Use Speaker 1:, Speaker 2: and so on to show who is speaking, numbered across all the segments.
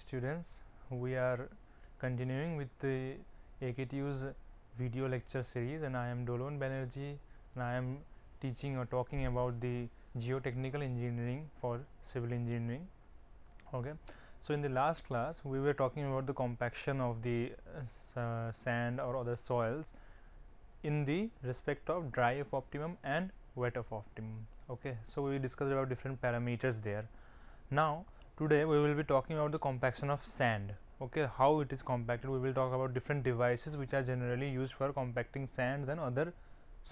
Speaker 1: students we are continuing with the AKTU's video lecture series and I am Dolon Banerjee and I am teaching or talking about the geotechnical engineering for civil engineering okay so in the last class we were talking about the compaction of the uh, uh sand or other soils in the respect of dry of optimum and wet of optimum okay so we discussed about different parameters there now today we will be talking about the compaction of sand okay how it is compacted we will talk about different devices which are generally used for compacting sands and other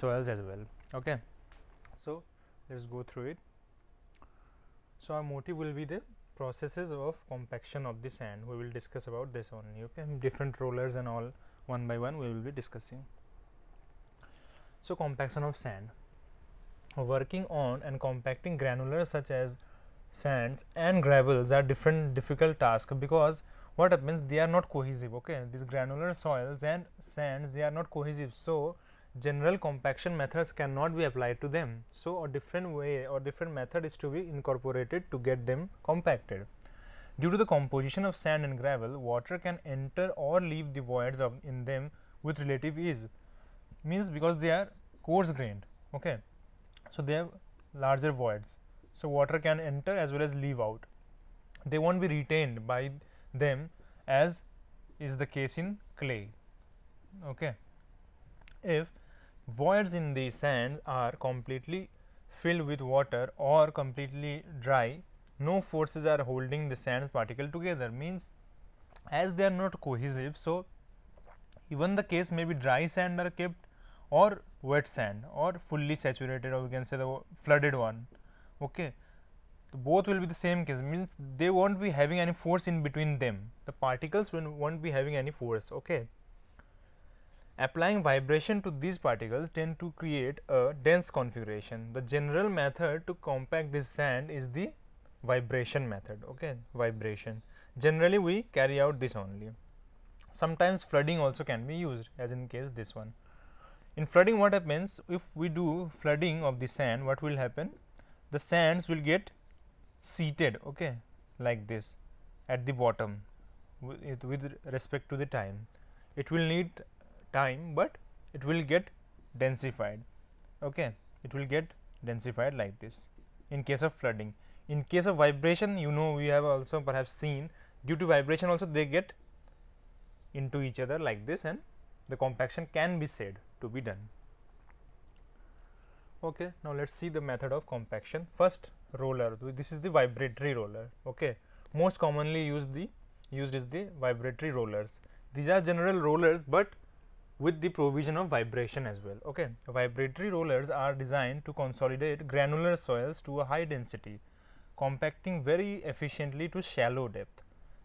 Speaker 1: soils as well okay so let's go through it so our motive will be the processes of compaction of the sand we will discuss about this only okay different rollers and all one by one we will be discussing so compaction of sand working on and compacting granular such as sands and gravels are different difficult task because what happens they are not cohesive okay these granular soils and sands they are not cohesive so general compaction methods cannot be applied to them so a different way or different method is to be incorporated to get them compacted due to the composition of sand and gravel water can enter or leave the voids of in them with relative ease means because they are coarse grained okay so they have larger voids so water can enter as well as leave out. They won't be retained by them as is the case in clay. Okay. If voids in the sand are completely filled with water or completely dry, no forces are holding the sands particle together means as they are not cohesive. So, even the case may be dry sand are kept or wet sand or fully saturated or we can say the flooded one okay both will be the same case means they won't be having any force in between them the particles will won't be having any force okay applying vibration to these particles tend to create a dense configuration the general method to compact this sand is the vibration method okay vibration generally we carry out this only sometimes flooding also can be used as in case this one in flooding what happens if we do flooding of the sand what will happen the sands will get seated okay like this at the bottom with, with respect to the time it will need time but it will get densified okay it will get densified like this in case of flooding in case of vibration you know we have also perhaps seen due to vibration also they get into each other like this and the compaction can be said to be done okay now let's see the method of compaction first roller this is the vibratory roller okay most commonly used the used is the vibratory rollers these are general rollers but with the provision of vibration as well okay vibratory rollers are designed to consolidate granular soils to a high density compacting very efficiently to shallow depth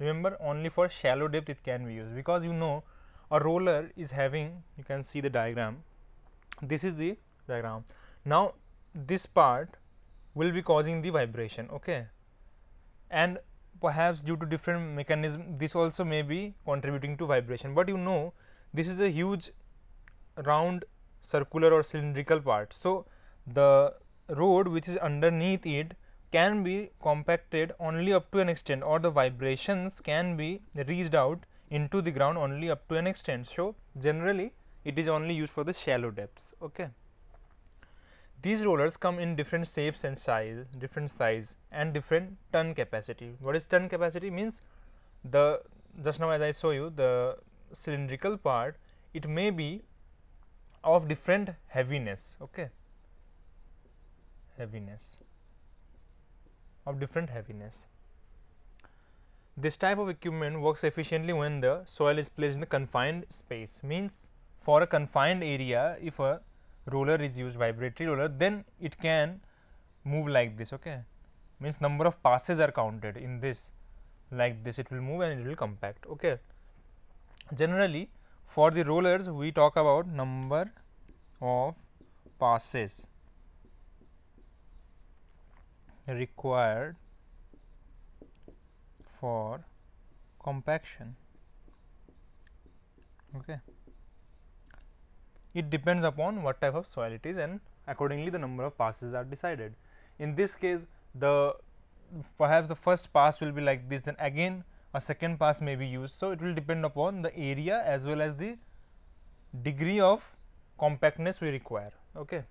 Speaker 1: remember only for shallow depth it can be used because you know a roller is having you can see the diagram this is the diagram now, this part will be causing the vibration okay? and perhaps due to different mechanism this also may be contributing to vibration, but you know this is a huge round circular or cylindrical part. So, the road which is underneath it can be compacted only up to an extent or the vibrations can be reached out into the ground only up to an extent. So, generally it is only used for the shallow depths. Okay. These rollers come in different shapes and size, different size and different ton capacity. What is ton capacity means the just now as I show you the cylindrical part it may be of different heaviness okay heaviness of different heaviness. This type of equipment works efficiently when the soil is placed in a confined space means for a confined area if a roller is used vibratory roller then it can move like this okay means number of passes are counted in this like this it will move and it will compact okay generally for the rollers we talk about number of passes required for compaction okay it depends upon what type of soil it is and accordingly the number of passes are decided. In this case the perhaps the first pass will be like this then again a second pass may be used. So, it will depend upon the area as well as the degree of compactness we require. Okay.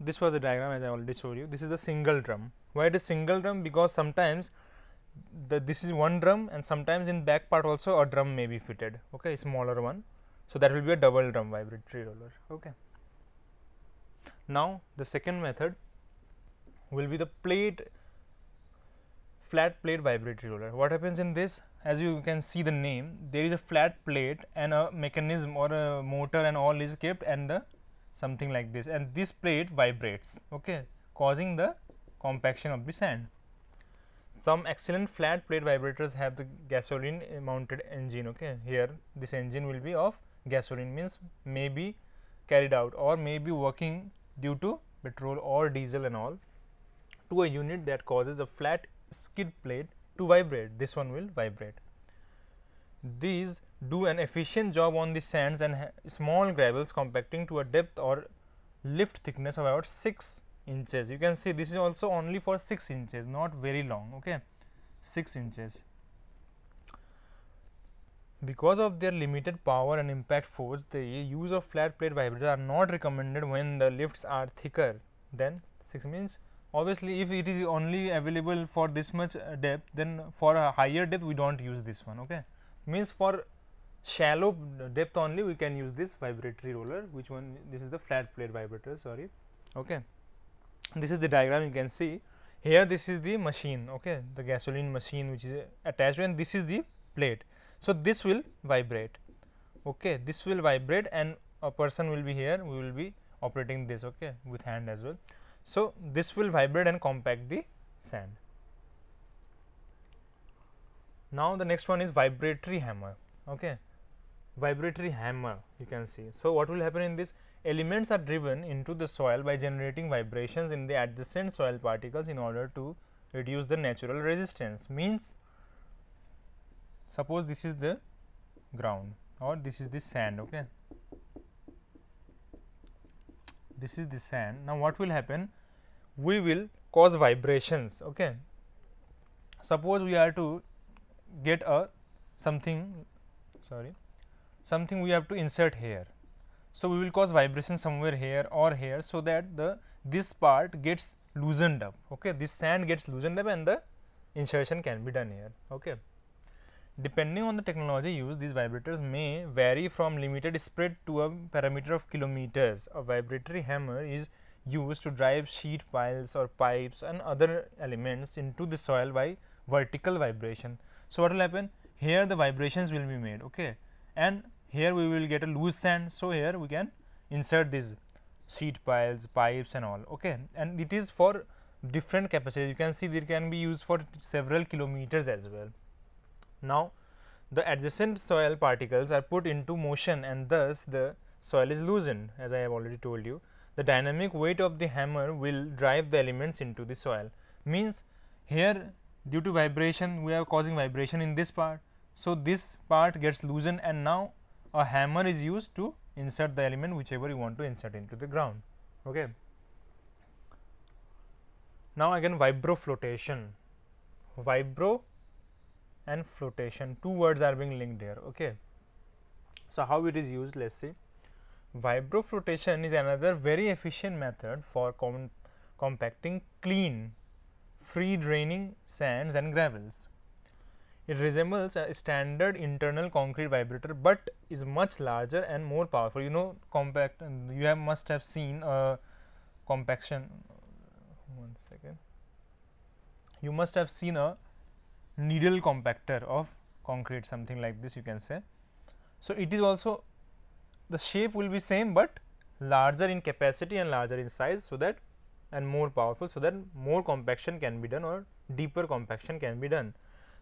Speaker 1: This was the diagram as I already showed you. This is the single drum. Why it is single drum? Because sometimes the, this is one drum and sometimes in back part also a drum may be fitted, okay, smaller one. So, that will be a double drum vibratory roller. Okay. Now, the second method will be the plate flat plate vibratory roller. What happens in this as you can see the name there is a flat plate and a mechanism or a motor and all is kept and the something like this and this plate vibrates okay causing the compaction of the sand. Some excellent flat plate vibrators have the gasoline mounted engine okay here this engine will be of gasoline means may be carried out or may be working due to petrol or diesel and all to a unit that causes a flat skid plate to vibrate this one will vibrate. These do an efficient job on the sands and small gravels compacting to a depth or lift thickness of about 6 inches. You can see this is also only for 6 inches, not very long, okay. 6 inches. Because of their limited power and impact force, the use of flat plate vibrators are not recommended when the lifts are thicker than 6 means obviously if it is only available for this much uh, depth then for a higher depth we don't use this one okay means for shallow depth only we can use this vibratory roller which one this is the flat plate vibrator sorry okay this is the diagram you can see here this is the machine okay the gasoline machine which is attached and this is the plate so, this will vibrate okay this will vibrate and a person will be here we will be operating this okay with hand as well. So, this will vibrate and compact the sand. Now, the next one is vibratory hammer okay vibratory hammer you can see. So, what will happen in this elements are driven into the soil by generating vibrations in the adjacent soil particles in order to reduce the natural resistance means suppose this is the ground or this is the sand okay this is the sand now what will happen we will cause vibrations okay suppose we are to get a something sorry something we have to insert here so we will cause vibration somewhere here or here so that the this part gets loosened up okay this sand gets loosened up and the insertion can be done here okay Depending on the technology used, these vibrators may vary from limited spread to a parameter of kilometers. A vibratory hammer is used to drive sheet piles or pipes and other elements into the soil by vertical vibration. So, what will happen? Here the vibrations will be made okay and here we will get a loose sand. So, here we can insert these sheet piles, pipes and all okay and it is for different capacities. You can see they can be used for several kilometers as well. Now, the adjacent soil particles are put into motion and thus the soil is loosened as I have already told you. The dynamic weight of the hammer will drive the elements into the soil means here due to vibration we are causing vibration in this part. So, this part gets loosened and now a hammer is used to insert the element whichever you want to insert into the ground. Okay. Now, again vibroflotation. Vibro and flotation two words are being linked here okay so how it is used let's see vibroflotation is another very efficient method for com compacting clean free draining sands and gravels it resembles a standard internal concrete vibrator, but is much larger and more powerful. You know, compact. You have must have seen a uh, compaction. One second. You must have seen a needle compactor of concrete something like this you can say. So, it is also the shape will be same, but larger in capacity and larger in size. So, that and more powerful. So, that more compaction can be done or deeper compaction can be done.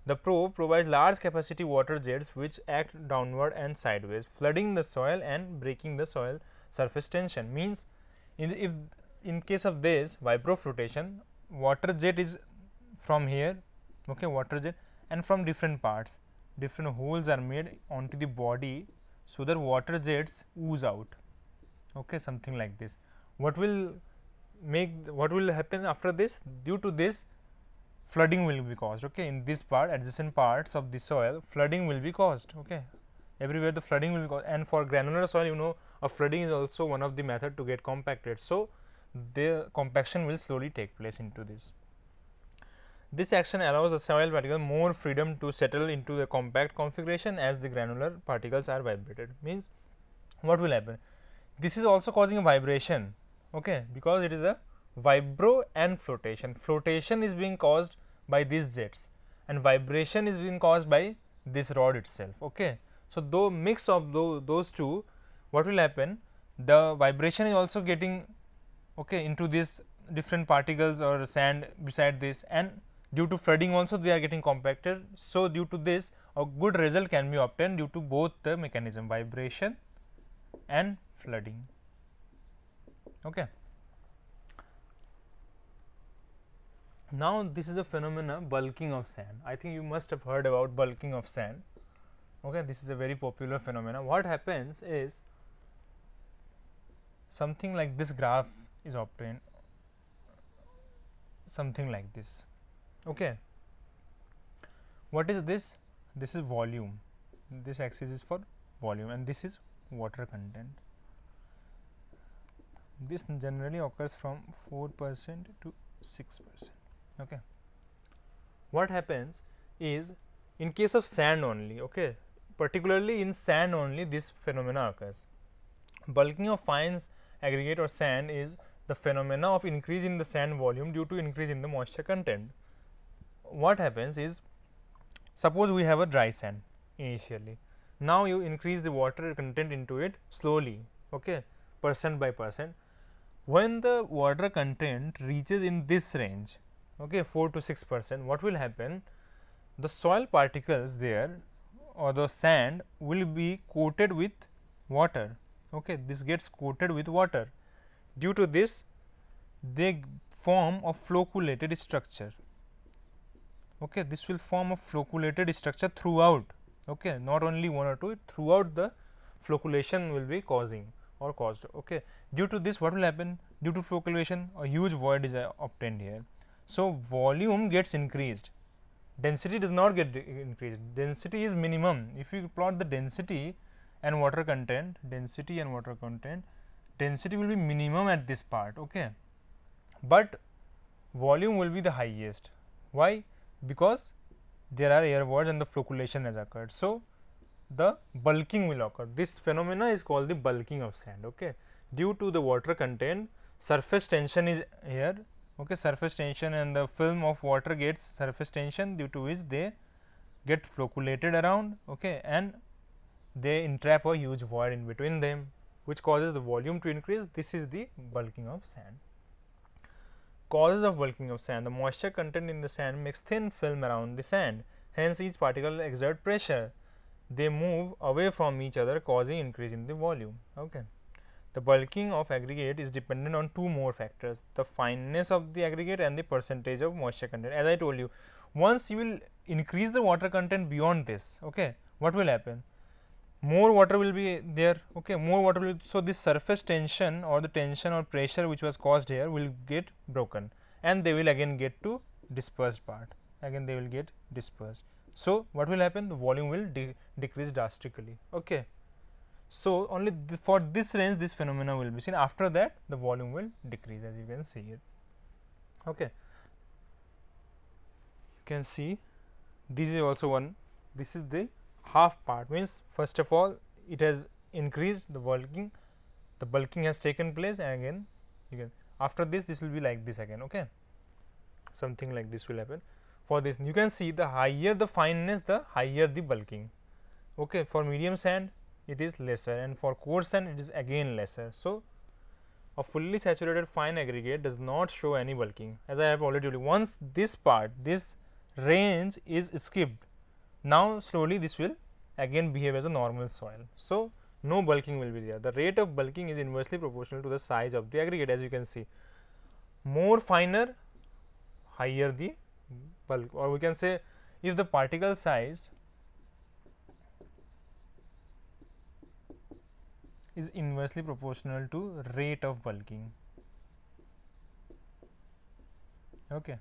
Speaker 1: The probe provides large capacity water jets which act downward and sideways flooding the soil and breaking the soil surface tension means in if in case of this vibro flotation water jet is from here okay water jet and from different parts different holes are made onto the body so that water jets ooze out okay something like this what will make what will happen after this due to this flooding will be caused okay in this part adjacent parts of the soil flooding will be caused okay everywhere the flooding will be and for granular soil you know a flooding is also one of the method to get compacted so the compaction will slowly take place into this this action allows the soil particle more freedom to settle into the compact configuration as the granular particles are vibrated. Means what will happen? This is also causing a vibration okay, because it is a vibro and flotation. Flotation is being caused by these jets and vibration is being caused by this rod itself. Okay. So, though mix of those two what will happen the vibration is also getting okay into these different particles or sand beside this and due to flooding also they are getting compacted. So, due to this a good result can be obtained due to both the mechanism vibration and flooding. Okay. Now, this is a phenomena bulking of sand. I think you must have heard about bulking of sand. Okay, this is a very popular phenomena. What happens is something like this graph is obtained, something like this okay what is this this is volume this axis is for volume and this is water content this generally occurs from 4 percent to 6 percent okay what happens is in case of sand only okay particularly in sand only this phenomena occurs bulking of fines aggregate or sand is the phenomena of increase in the sand volume due to increase in the moisture content what happens is suppose we have a dry sand initially. Now, you increase the water content into it slowly okay, percent by percent. When the water content reaches in this range okay, 4 to 6 percent what will happen? The soil particles there or the sand will be coated with water. Okay. This gets coated with water. Due to this they form a flocculated structure okay this will form a flocculated structure throughout okay not only one or two throughout the flocculation will be causing or caused okay due to this what will happen due to flocculation a huge void is uh, obtained here so volume gets increased density does not get uh, increased density is minimum if you plot the density and water content density and water content density will be minimum at this part okay but volume will be the highest why because there are air voids and the flocculation has occurred. So, the bulking will occur. This phenomena is called the bulking of sand. Okay. Due to the water contained, surface tension is here. Okay, surface tension and the film of water gets surface tension due to which they get flocculated around okay, and they entrap a huge void in between them which causes the volume to increase. This is the bulking of sand causes of bulking of sand. The moisture content in the sand makes thin film around the sand. Hence, each particle exert pressure. They move away from each other causing increase in the volume. Okay. The bulking of aggregate is dependent on two more factors, the fineness of the aggregate and the percentage of moisture content. As I told you, once you will increase the water content beyond this, okay, what will happen? more water will be there okay more water will so this surface tension or the tension or pressure which was caused here will get broken and they will again get to dispersed part again they will get dispersed so what will happen the volume will de decrease drastically okay so only th for this range this phenomena will be seen after that the volume will decrease as you can see it okay you can see this is also one this is the half part means first of all it has increased the bulking the bulking has taken place and again you can after this this will be like this again okay something like this will happen for this you can see the higher the fineness the higher the bulking okay for medium sand it is lesser and for coarse sand it is again lesser so a fully saturated fine aggregate does not show any bulking as i have already told you once this part this range is skipped now, slowly this will again behave as a normal soil. So, no bulking will be there. The rate of bulking is inversely proportional to the size of the aggregate as you can see. More finer, higher the bulk or we can say if the particle size is inversely proportional to rate of bulking. Okay.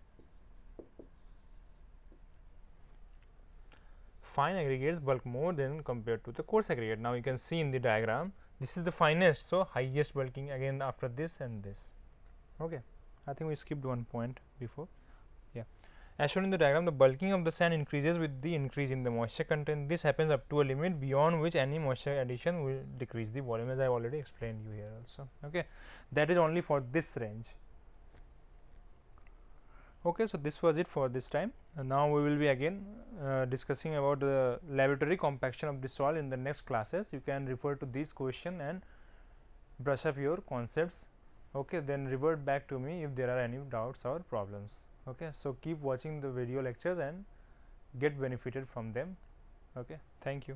Speaker 1: fine aggregates bulk more than compared to the coarse aggregate. Now, you can see in the diagram this is the finest. So, highest bulking again after this and this. Okay. I think we skipped one point before. Yeah. As shown in the diagram, the bulking of the sand increases with the increase in the moisture content. This happens up to a limit beyond which any moisture addition will decrease the volume as I already explained you here also. Okay. That is only for this range. Okay, so this was it for this time. And now we will be again uh, discussing about the laboratory compaction of the soil in the next classes. You can refer to this question and brush up your concepts. Okay, then revert back to me if there are any doubts or problems. Okay, so keep watching the video lectures and get benefited from them. Okay, thank you.